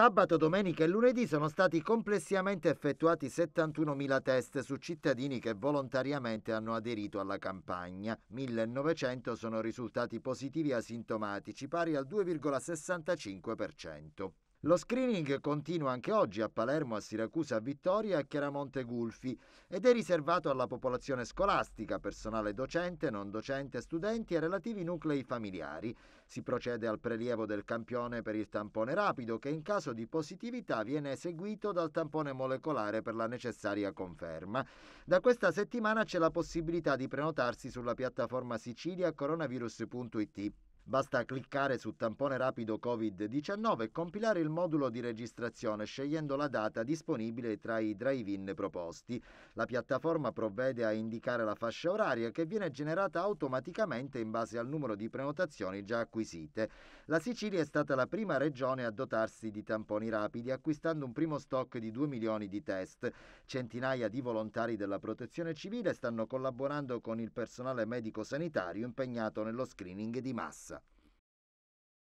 Sabato, domenica e lunedì sono stati complessivamente effettuati 71.000 test su cittadini che volontariamente hanno aderito alla campagna. 1.900 sono risultati positivi asintomatici, pari al 2,65%. Lo screening continua anche oggi a Palermo, a Siracusa, a Vittoria e a Chiaramonte Gulfi ed è riservato alla popolazione scolastica, personale docente, non docente, studenti e relativi nuclei familiari. Si procede al prelievo del campione per il tampone rapido che in caso di positività viene eseguito dal tampone molecolare per la necessaria conferma. Da questa settimana c'è la possibilità di prenotarsi sulla piattaforma siciliacoronavirus.it. Basta cliccare su tampone rapido Covid-19 e compilare il modulo di registrazione scegliendo la data disponibile tra i drive-in proposti. La piattaforma provvede a indicare la fascia oraria che viene generata automaticamente in base al numero di prenotazioni già acquisite. La Sicilia è stata la prima regione a dotarsi di tamponi rapidi acquistando un primo stock di 2 milioni di test. Centinaia di volontari della protezione civile stanno collaborando con il personale medico sanitario impegnato nello screening di massa.